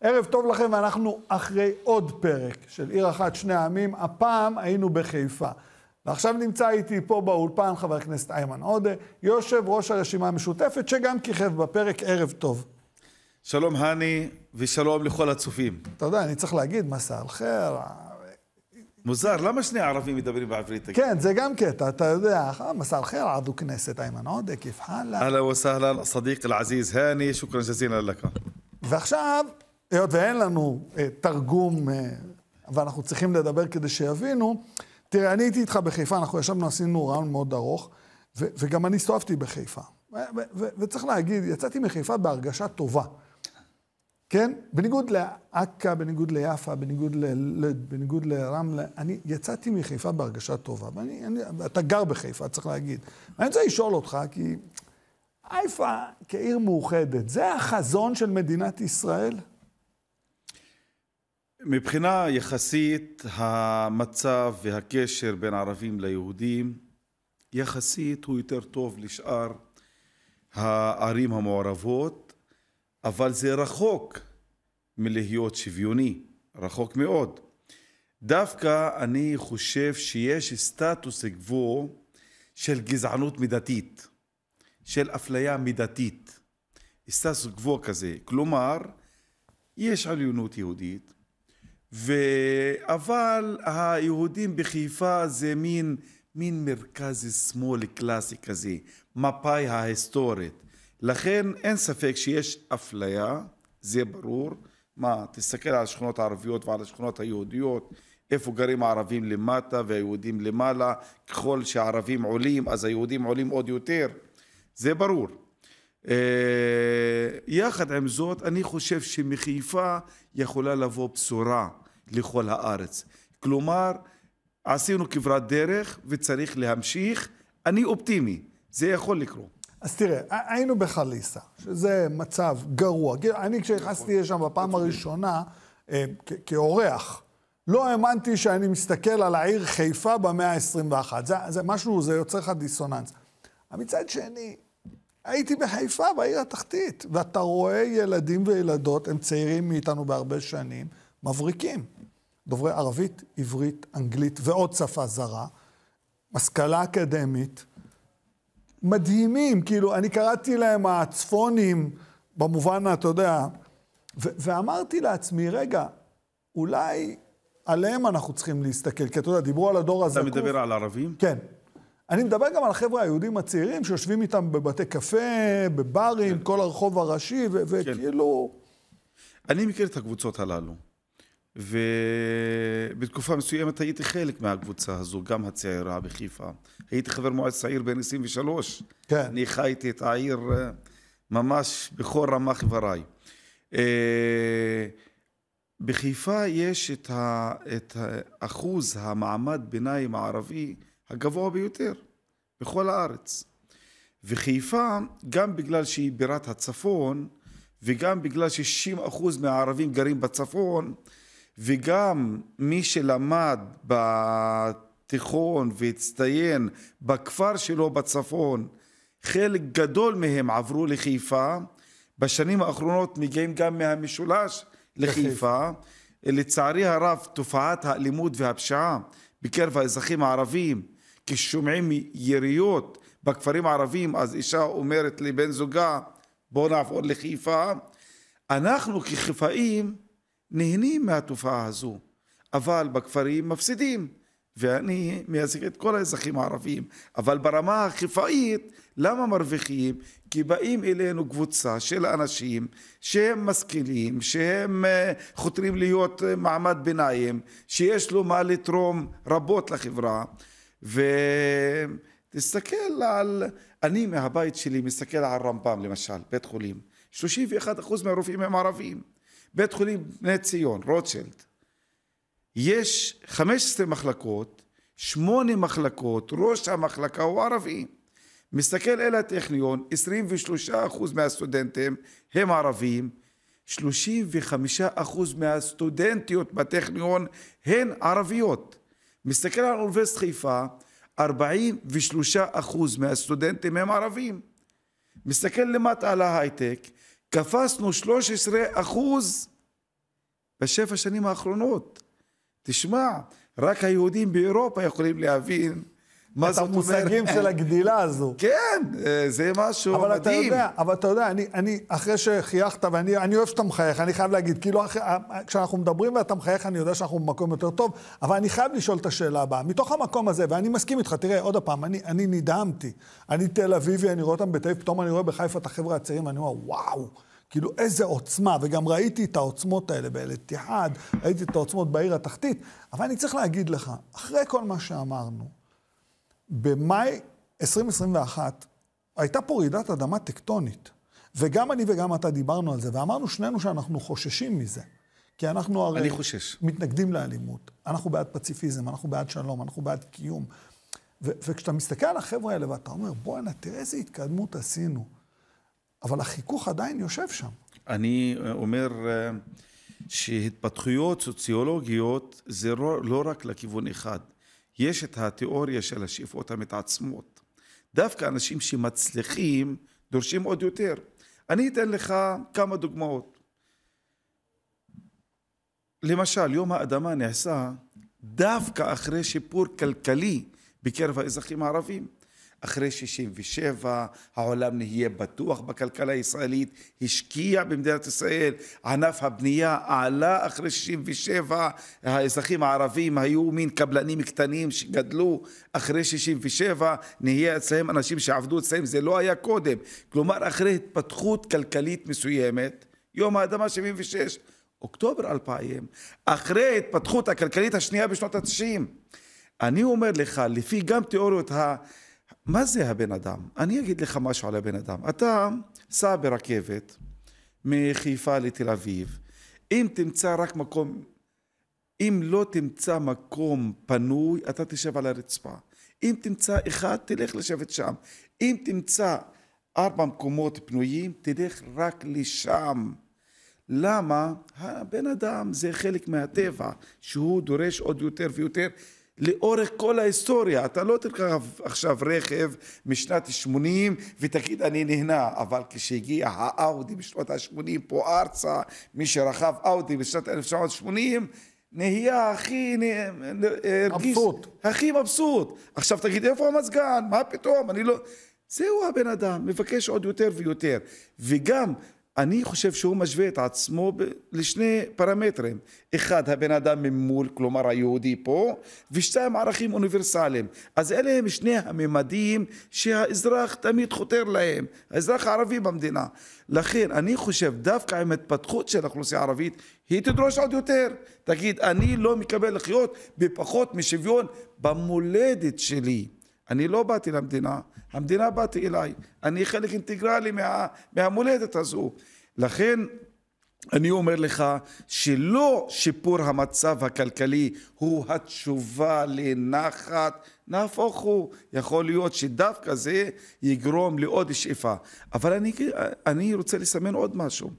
ערב טוב לכם, ואנחנו אחרי עוד פרק של עיר אחת, שני העמים. הפעם היינו בחיפה. ועכשיו נמצא איתי פה באולפן חבר הכנסת איימן עודה, יושב ראש הרשימה המשותפת, שגם כיכב בפרק ערב טוב. שלום הני, ושלום לכל הצופים. אתה יודע, אני צריך להגיד מסע אל חיר. אה, מוזר, למה שני ערבים מדברים בעברית? כן, זה גם קטע, אתה יודע. אה, מסע אל חיר, עדו כנסת איימן עודה, כיף חאלה. אהלן וסהלן, סדיק אל-עזיז הני, שוכרן ג'זילה לכם. ועכשיו, היות ואין לנו אה, תרגום, אה, ואנחנו צריכים לדבר כדי שיבינו, תראה, אני הייתי איתך בחיפה, אנחנו ישבנו, עשינו רעיון מאוד ארוך, ו- וגם אני הסתובבתי בחיפה. ו- ו- ו- וצריך להגיד, יצאתי מחיפה בהרגשה טובה. כן? בניגוד לעכא, בניגוד ליפה, בניגוד ללוד, בניגוד לרמלה, אני יצאתי מחיפה בהרגשה טובה. ואני, אני, אתה גר בחיפה, צריך להגיד. אני רוצה לשאול אותך, כי חיפה כעיר מאוחדת, זה החזון של מדינת ישראל? מבחינה יחסית, המצב והקשר בין ערבים ליהודים, יחסית הוא יותר טוב לשאר הערים המעורבות, אבל זה רחוק מלהיות שוויוני, רחוק מאוד. דווקא אני חושב שיש סטטוס גבוה של גזענות מידתית, של אפליה מידתית, סטטוס גבוה כזה. כלומר, יש עליונות יהודית, ו... אבל היהודים בחיפה זה מין, מין מרכז שמאל קלאסי כזה, מפאי ההיסטורית. לכן אין ספק שיש אפליה, זה ברור. מה, תסתכל על השכונות הערביות ועל השכונות היהודיות, איפה גרים הערבים למטה והיהודים למעלה, ככל שהערבים עולים אז היהודים עולים עוד יותר, זה ברור. אה, יחד עם זאת, אני חושב שמחיפה יכולה לבוא בשורה לכל הארץ. כלומר, עשינו כברת דרך וצריך להמשיך. אני אופטימי, זה יכול לקרות. אז תראה, היינו בחליסה, שזה מצב גרוע. אני כשנכנסתי נכון. לשם בפעם הראשונה, אה, כאורח, לא האמנתי שאני מסתכל על העיר חיפה במאה ה-21. זה, זה משהו, זה יוצר לך דיסוננס. מצד שני, הייתי בחיפה, בעיר התחתית, ואתה רואה ילדים וילדות, הם צעירים מאיתנו בהרבה שנים, מבריקים. דוברי ערבית, עברית, אנגלית ועוד שפה זרה, השכלה אקדמית, מדהימים, כאילו, אני קראתי להם הצפונים, במובן, אתה יודע, ו- ואמרתי לעצמי, רגע, אולי עליהם אנחנו צריכים להסתכל, כי אתה יודע, דיברו על הדור הזקוף. אתה מדבר על ערבים? כן. אני מדבר גם על החבר'ה היהודים הצעירים שיושבים איתם בבתי קפה, בברים, כן. כל הרחוב הראשי, כן. וכאילו... כן. אני מכיר את הקבוצות הללו, ובתקופה מסוימת הייתי חלק מהקבוצה הזו, גם הצעירה בחיפה. הייתי חבר מועצת העיר בן 23. כן. אני חייתי את העיר אה, ממש בכל רמה חבריי. אה, בחיפה יש את, ה, את אחוז המעמד ביניים הערבי הגבוה ביותר בכל הארץ. וחיפה, גם בגלל שהיא בירת הצפון, וגם בגלל ש-60% מהערבים גרים בצפון, וגם מי שלמד בתיכון והצטיין בכפר שלו בצפון, חלק גדול מהם עברו לחיפה. בשנים האחרונות מגיעים גם מהמשולש לחיפה. לצערי הרב, תופעת האלימות והפשיעה בקרב האזרחים הערבים כששומעים יריות בכפרים הערביים, אז אישה אומרת לבן זוגה, בוא נעבור לחיפה. אנחנו כחיפאים נהנים מהתופעה הזו, אבל בכפרים מפסידים. ואני מייצג את כל האזרחים הערבים, אבל ברמה החיפאית, למה מרוויחים? כי באים אלינו קבוצה של אנשים שהם משכילים, שהם אה, חותרים להיות אה, מעמד ביניים, שיש לו מה לתרום רבות לחברה. ותסתכל על, אני מהבית שלי מסתכל על רמב"ם למשל, בית חולים, 31% מהרופאים הם ערבים, בית חולים בני ציון, רוטשילד, יש 15 מחלקות, 8 מחלקות, ראש המחלקה הוא ערבי. מסתכל אל הטכניון, 23% מהסטודנטים הם ערבים, 35% מהסטודנטיות בטכניון הן ערביות. מסתכל על אוניברסיטת חיפה, 43% מהסטודנטים הם ערבים. מסתכל למטה על ההייטק, קפצנו 13% בשבע שנים האחרונות. תשמע, רק היהודים באירופה יכולים להבין מה זאת אומרת? את המושגים של הגדילה הזו. כן, אה, זה משהו אבל מדהים. אתה יודע, אבל אתה יודע, אני, אני אחרי שחייכת, ואני אני אוהב שאתה מחייך, אני חייב להגיד, כאילו, אחרי, אה, אה, כשאנחנו מדברים ואתה מחייך, אני יודע שאנחנו במקום יותר טוב, אבל אני חייב לשאול את השאלה הבאה. מתוך המקום הזה, ואני מסכים איתך, תראה, עוד פעם, אני, אני נדהמתי. אני תל אביבי, אני רואה אותם בתל אביב, פתאום אני רואה בחיפה את החבר'ה הצעירים, ואני אומר, וואו. כאילו, איזה עוצמה, וגם ראיתי את העוצמות האלה באלתיחד, ראיתי את העוצמות בעיר התחתית, אבל אני צריך להגיד לך, אחרי כל מה שאמרנו, במאי 2021 הייתה פה רעידת אדמה טקטונית, וגם אני וגם אתה דיברנו על זה, ואמרנו שנינו שאנחנו חוששים מזה. כי אנחנו הרי... אני חושש. מתנגדים לאלימות. אנחנו בעד פציפיזם, אנחנו בעד שלום, אנחנו בעד קיום. ו- וכשאתה מסתכל על החבר'ה האלה ואתה אומר, בואנה, תראה איזה התקדמות עשינו. אבל החיכוך עדיין יושב שם. אני אה, אומר אה, שהתפתחויות סוציולוגיות זה לא רק לכיוון אחד. יש את התיאוריה של השאיפות המתעצמות. דווקא אנשים שמצליחים דורשים עוד יותר. אני אתן לך כמה דוגמאות. למשל, יום האדמה נעשה דווקא אחרי שיפור כלכלי בקרב האזרחים הערבים. אחרי 67, העולם נהיה בטוח בכלכלה הישראלית, השקיע במדינת ישראל, ענף הבנייה עלה אחרי 67, האזרחים הערבים היו מין קבלנים קטנים שגדלו אחרי 67, נהיה אצלם אנשים שעבדו אצלם, זה לא היה קודם. כלומר, אחרי התפתחות כלכלית מסוימת, יום האדמה 76, אוקטובר 2000, אחרי התפתחות הכלכלית השנייה בשנות ה-90. אני אומר לך, לפי גם תיאוריות ה... מה זה הבן אדם? אני אגיד לך משהו על הבן אדם. אתה סע ברכבת מחיפה לתל אביב, אם תמצא רק מקום, אם לא תמצא מקום פנוי, אתה תשב על הרצפה. אם תמצא אחד, תלך לשבת שם. אם תמצא ארבע מקומות פנויים, תלך רק לשם. למה? הבן אדם זה חלק מהטבע, שהוא דורש עוד יותר ויותר, לאורך כל ההיסטוריה. אתה לא תרכב עכשיו רכב משנת 80 ותגיד אני נהנה, אבל כשהגיע האאודי בשנות ה-80 פה ארצה, מי שרכב אאודי בשנת 1980, נהיה הכי, הרגיש, הכי מבסוט. עכשיו תגיד, איפה המזגן? מה פתאום? אני לא... זהו הבן אדם, מבקש עוד יותר ויותר. וגם אני חושב שהוא משווה את עצמו ב- לשני פרמטרים. אחד, הבן אדם ממול, כלומר היהודי פה, ושתיים, ערכים אוניברסליים. אז אלה הם שני הממדים שהאזרח תמיד חותר להם, האזרח הערבי במדינה. לכן, אני חושב, דווקא עם התפתחות של האוכלוסייה הערבית, היא תדרוש עוד יותר. תגיד, אני לא מקבל לחיות בפחות משוויון במולדת שלי. אני לא באתי למדינה, המדינה באתי אליי, אני חלק אינטגרלי מה, מהמולדת הזו. לכן אני אומר לך שלא שיפור המצב הכלכלי הוא התשובה לנחת, נהפוך הוא, יכול להיות שדווקא זה יגרום לעוד שאיפה. אבל אני, אני רוצה לסמן עוד משהו.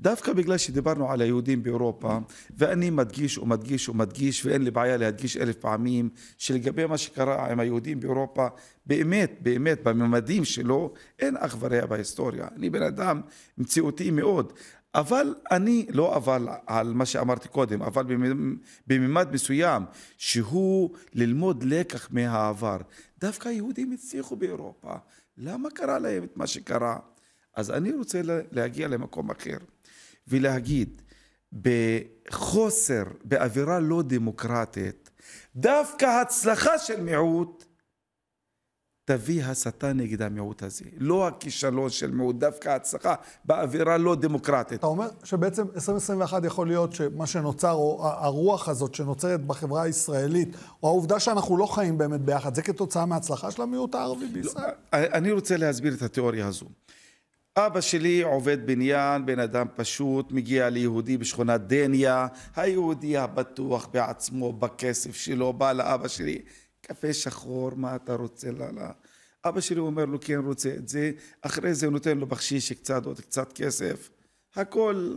דווקא בגלל שדיברנו על היהודים באירופה, ואני מדגיש ומדגיש ומדגיש, ואין לי בעיה להדגיש אלף פעמים, שלגבי מה שקרה עם היהודים באירופה, באמת, באמת, בממדים שלו, אין אח ורע בהיסטוריה. אני בן אדם מציאותי מאוד. אבל אני, לא אבל על מה שאמרתי קודם, אבל בממד מסוים, שהוא ללמוד לקח מהעבר. דווקא היהודים הצליחו באירופה. למה קרה להם את מה שקרה? אז אני רוצה להגיע למקום אחר. ולהגיד בחוסר, באווירה לא דמוקרטית, דווקא הצלחה של מיעוט תביא הסתה נגד המיעוט הזה. לא הכישלון של מיעוט, דווקא הצלחה באווירה לא דמוקרטית. אתה אומר שבעצם 2021 יכול להיות שמה שנוצר, או הרוח הזאת שנוצרת בחברה הישראלית, או העובדה שאנחנו לא חיים באמת ביחד, זה כתוצאה מההצלחה של המיעוט הערבי לא, בישראל? לא, אני רוצה להסביר את התיאוריה הזו. אבא שלי עובד בניין, בן אדם פשוט, מגיע ליהודי בשכונת דניה, היהודי הבטוח בעצמו, בכסף שלו, בא לאבא שלי, קפה שחור, מה אתה רוצה? לא, לא. אבא שלי אומר לו, כן רוצה את זה, אחרי זה הוא נותן לו בחשיש קצת, עוד קצת כסף, הכל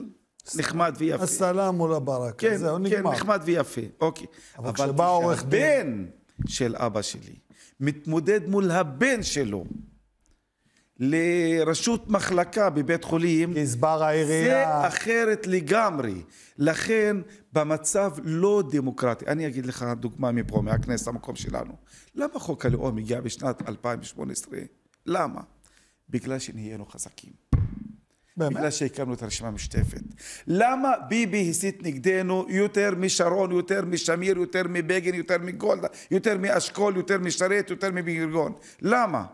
נחמד ויפה. הסלאם מול הברק, כן, זהו, כן, נגמר. כן, נחמד ויפה, אוקיי. אבל, אבל כשבא עורך דין... של אבא שלי מתמודד מול הבן שלו, לראשות מחלקה בבית חולים, גזבר העירייה, זה אחרת לגמרי. לכן במצב לא דמוקרטי, אני אגיד לך דוגמה מפה, מהכנסת, המקום שלנו. למה חוק הלאום הגיע בשנת 2018? למה? בגלל שנהיינו חזקים. באמת? בגלל שהקמנו את הרשימה המשותפת. למה ביבי הסית נגדנו יותר משרון, יותר משמיר, יותר מבגין, יותר מגולדה, יותר מאשכול, יותר משרת, יותר מבן למה?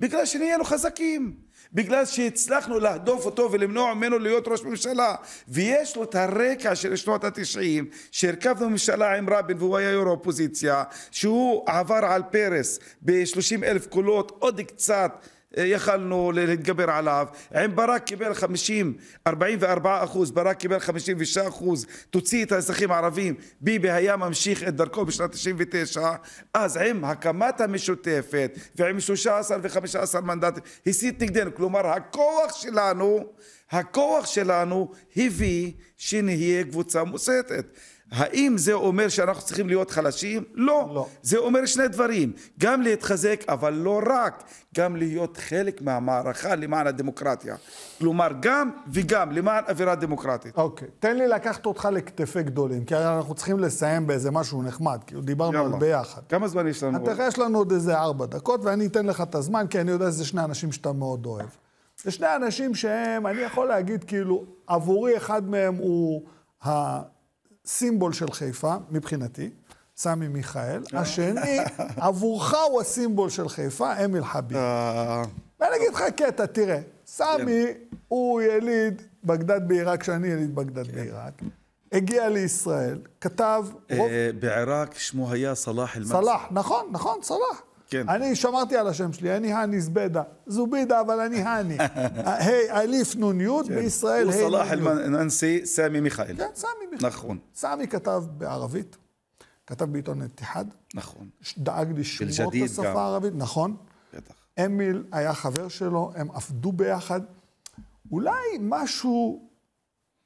בגלל שנהיינו חזקים, בגלל שהצלחנו להדוף אותו ולמנוע ממנו להיות ראש ממשלה. ויש לו את הרקע של שנות התשעים, שהרכבנו ממשלה עם רבין והוא היה יו"ר האופוזיציה, שהוא עבר על פרס ב-30 אלף קולות, עוד קצת יכלנו להתגבר עליו. עם ברק קיבל 50, 44 אחוז, ברק קיבל 56 אחוז, תוציא את האזרחים הערבים, ביבי היה ממשיך את דרכו בשנת 99, אז עם הקמת המשותפת ועם 13 ו-15 מנדטים, הסית נגדנו. כלומר, הכוח שלנו, הכוח שלנו הביא שנהיה קבוצה מוסתת. האם זה אומר שאנחנו צריכים להיות חלשים? לא. לא. זה אומר שני דברים, גם להתחזק, אבל לא רק, גם להיות חלק מהמערכה למען הדמוקרטיה. כלומר, גם וגם למען אווירה דמוקרטית. אוקיי. תן לי לקחת אותך לכתפי גדולים, כי אנחנו צריכים לסיים באיזה משהו נחמד, כי כאילו, דיברנו יאללה. על ביחד. כמה זמן יש לנו? אתה, יש לנו עוד איזה ארבע דקות, ואני אתן לך את הזמן, כי אני יודע שזה שני אנשים שאתה מאוד אוהב. זה שני אנשים שהם, אני יכול להגיד, כאילו, עבורי אחד מהם הוא ה... סימבול של חיפה, מבחינתי, סמי מיכאל. אה. השני, עבורך הוא הסימבול של חיפה, אמיל חביב. אה. ואני אגיד לך קטע, תראה, סמי כן. הוא יליד בגדד בעיראק, שאני יליד בגדד כן. בעיראק. הגיע לישראל, כתב... אה, בעיראק שמו היה סלאח אל-מסי. סלאח, נכון, נכון, סלאח. כן. אני שמרתי על השם שלי, אני האני זבדה. זובידה, אבל אני האני. היי, אליף נ"י, כן. בישראל היי נ"י. הוא סלאח אל-מנסי, סמי מיכאל. כן, סמי מיכאל. נכון. סמי כתב בערבית, כתב בעיתון אתיחד. נכון. דאג לשמור את השפה הערבית, נכון. בטח. אמיל היה חבר שלו, הם עבדו ביחד. אולי משהו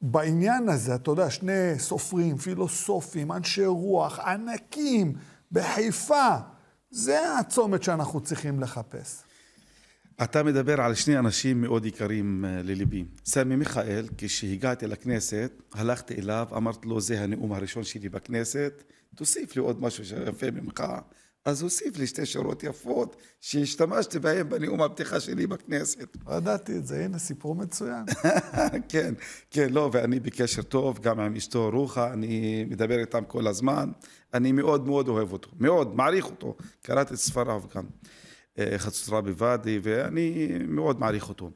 בעניין הזה, אתה יודע, שני סופרים, פילוסופים, אנשי רוח, ענקים, בחיפה. זה הצומת שאנחנו צריכים לחפש. אתה מדבר על שני אנשים מאוד יקרים אה, לליבי. סמי מיכאל, כשהגעתי לכנסת, הלכתי אליו, אמרתי לו, זה הנאום הראשון שלי בכנסת, תוסיף לי עוד משהו שיפה ממך. אז הוסיף לי שתי שורות יפות שהשתמשתי בהן בנאום הפתיחה שלי בכנסת. ידעתי את זה, הנה סיפור מצוין. כן, כן, לא, ואני בקשר טוב גם עם אשתו רוחה, אני מדבר איתם כל הזמן. אני מאוד מאוד אוהב אותו, מאוד, מעריך אותו. קראתי את ספריו גם, אה, חצוצרה בוואדי, ואני מאוד מעריך אותו.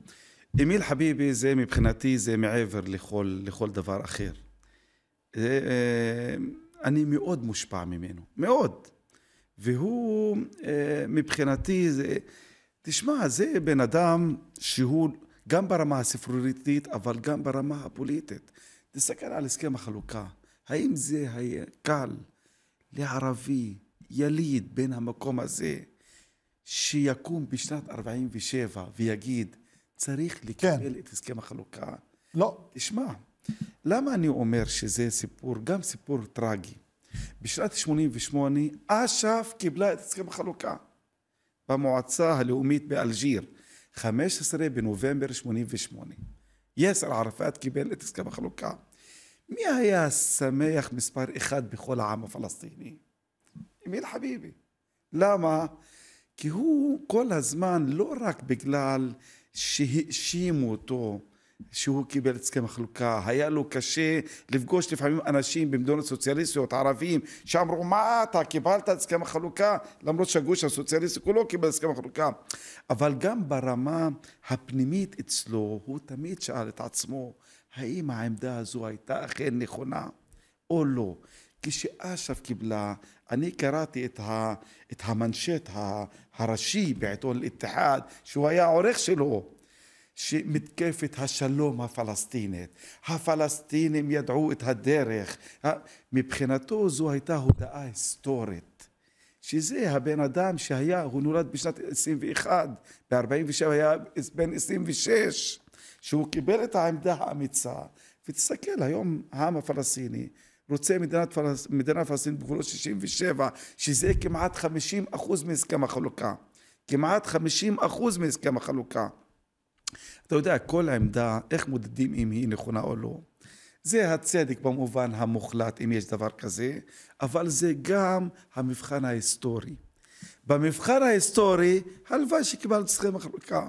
אמיל חביבי זה מבחינתי, זה מעבר לכל, לכל דבר אחר. זה, אה, אה, אני מאוד מושפע ממנו, מאוד. והוא מבחינתי, זה, תשמע, זה בן אדם שהוא גם ברמה הספרותית, אבל גם ברמה הפוליטית. תסתכל על הסכם החלוקה. האם זה היה קל? לערבי יליד בין המקום הזה, שיקום בשנת 47' ויגיד, צריך כן. לקבל כן. את הסכם החלוקה. לא. תשמע, למה אני אומר שזה סיפור, גם סיפור טרגי? בשנת 88' אש"ף קיבלה את הסכם החלוקה במועצה הלאומית באלג'יר, 15 בנובמבר 88'. יאסר ערפאת קיבל את הסכם החלוקה. מי היה השמח מספר אחד בכל העם הפלסטיני? אמיל חביבי. למה? כי הוא כל הזמן, לא רק בגלל שהאשימו אותו שהוא קיבל את הסכם החלוקה, היה לו קשה לפגוש לפעמים אנשים במדינות סוציאליסטיות, ערבים, שאמרו מה אתה קיבלת את הסכם החלוקה, למרות שהגוש הסוציאליסטי כולו קיבל את הסכם החלוקה, אבל גם ברמה הפנימית אצלו, הוא תמיד שאל את עצמו, האם העמדה הזו הייתה אכן נכונה או לא. כשאש"ף קיבלה, אני קראתי את, ה, את המנשט הראשי בעיתון אל-איתיחד, שהוא היה העורך שלו, שמתקפת השלום הפלסטינית. הפלסטינים ידעו את הדרך. מבחינתו זו הייתה הודעה היסטורית. שזה הבן אדם שהיה, הוא נולד בשנת 21, ב-47 היה בן 26. שהוא קיבל את העמדה האמיצה, ותסתכל, היום העם הפלסטיני רוצה מדינת פלס... מדינה פלסטינית בגבולות 67, שזה כמעט 50 אחוז מהסכם החלוקה. כמעט 50 אחוז מהסכם החלוקה. אתה יודע, כל עמדה, איך מודדים אם היא נכונה או לא. זה הצדק במובן המוחלט, אם יש דבר כזה, אבל זה גם המבחן ההיסטורי. במבחן ההיסטורי, הלוואי שקיבלנו את הסכם החלוקה.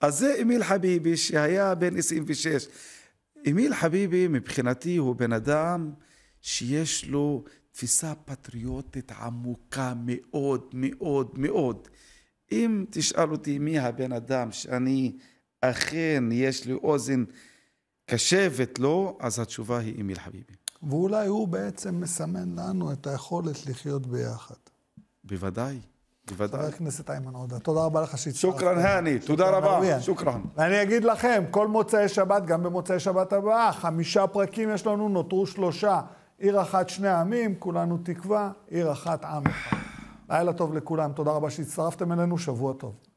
אז זה אמיל חביבי שהיה בן 26. אמיל חביבי מבחינתי הוא בן אדם שיש לו תפיסה פטריוטית עמוקה מאוד מאוד מאוד. אם תשאל אותי מי הבן אדם שאני אכן יש לי אוזן קשבת לו, אז התשובה היא אמיל חביבי. ואולי הוא בעצם מסמן לנו את היכולת לחיות ביחד. בוודאי. בוודאי. חבר הכנסת איימן עודה, תודה רבה לך שהצטרפת. שוכרן האני, תודה רבה, שוכרן. ואני אגיד לכם, כל מוצאי שבת, גם במוצאי שבת הבאה, חמישה פרקים יש לנו, נותרו שלושה. עיר אחת שני עמים, כולנו תקווה, עיר אחת עם אחד. לילה טוב לכולם, תודה רבה שהצטרפתם אלינו, שבוע טוב.